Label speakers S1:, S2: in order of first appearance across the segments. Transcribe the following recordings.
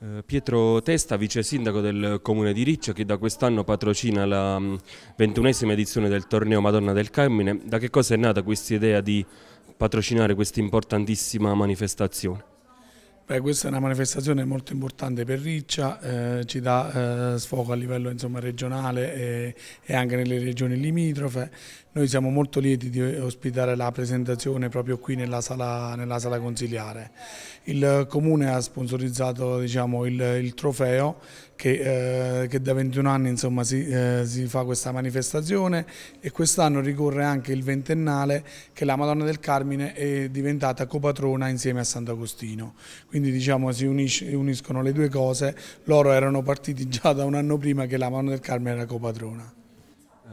S1: Eh, Pietro Testa, vice sindaco del comune di Riccio, che da quest'anno patrocina la mm, ventunesima edizione del torneo Madonna del Carmine. Da che cosa è nata questa idea di patrocinare questa importantissima manifestazione?
S2: Beh, questa è una manifestazione molto importante per Riccia, eh, ci dà eh, sfogo a livello insomma, regionale e, e, anche nelle regioni limitrofe, noi siamo molto lieti di ospitare la presentazione proprio qui nella sala, nella sala consiliare. Il Comune ha sponsorizzato diciamo, il, il, trofeo che, eh, che, da 21 anni insomma, si, eh, si fa questa manifestazione e quest'anno ricorre anche il ventennale che la Madonna del Carmine è diventata copatrona insieme a Sant'Agostino. Quindi diciamo, si unisce, uniscono le due cose, loro erano partiti già da un anno prima che la Madonna del Carmine era copatrona.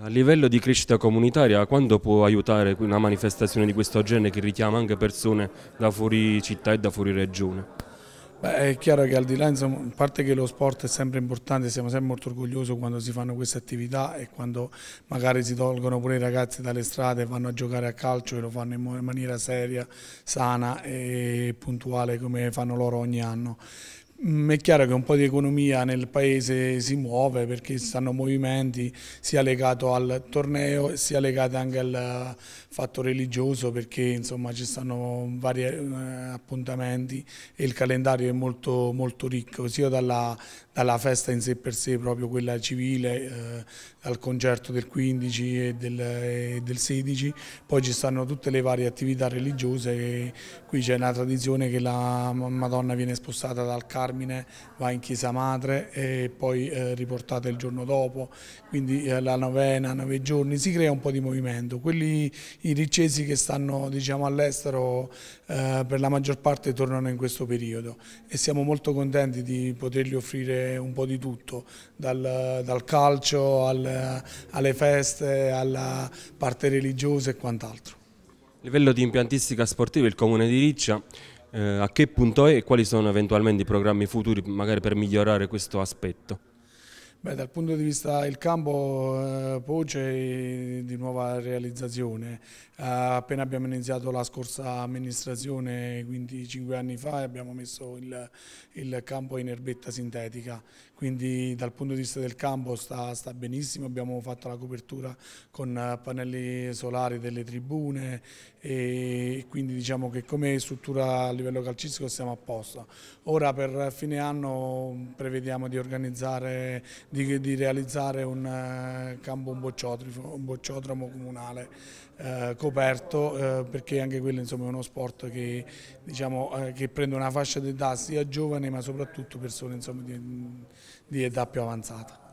S1: A livello di crescita comunitaria, quanto può aiutare una manifestazione di questo genere che richiama anche persone da fuori città e da fuori regione?
S2: Beh, è chiaro che al di là, insomma, a parte che lo sport è sempre importante, siamo sempre molto orgogliosi quando si fanno queste attività e quando magari si tolgono pure i ragazzi dalle strade e vanno a giocare a calcio e lo fanno in maniera seria, sana e puntuale come fanno loro ogni anno. Mm, è chiaro che un po' di economia nel paese si muove perché stanno movimenti sia legato al torneo sia legato anche al fatto religioso perché insomma ci stanno vari eh, appuntamenti e il calendario è molto, molto ricco sia dalla, dalla, festa in sé per sé proprio quella civile eh, al concerto del 15 e del, e del, 16 poi ci stanno tutte le varie attività religiose qui c'è una tradizione che la Madonna viene spostata dal carro Carmine va in chiesa madre e poi eh, riportata il giorno dopo, quindi eh, la novena, nove giorni, si crea un po' di movimento. Quelli, i riccesi che stanno diciamo, all'estero eh, per la maggior parte tornano in questo periodo e siamo molto contenti di potergli offrire un po' di tutto, dal, dal calcio al, alle feste, alla parte religiosa e quant'altro.
S1: A livello di impiantistica sportiva il comune di Riccia eh, a che punto è e quali sono eventualmente i programmi futuri magari per migliorare questo aspetto?
S2: Beh, dal punto di vista del campo, eh, Poce di nuova realizzazione. Eh, appena abbiamo iniziato la scorsa amministrazione, quindi cinque anni fa, abbiamo messo il, il, campo in erbetta sintetica. Quindi dal punto di vista del campo sta, sta benissimo, abbiamo fatto la copertura con eh, pannelli solari delle tribune e quindi diciamo che come struttura a livello calcistico siamo a posto. Ora per fine anno prevediamo di organizzare di, di realizzare un eh, campo un bocciodromo, un bocciodromo comunale eh, coperto eh, perché anche quello insomma, è uno sport che, diciamo, eh, che prende una fascia d'età sia giovane ma soprattutto persone insomma, di, di età più avanzata.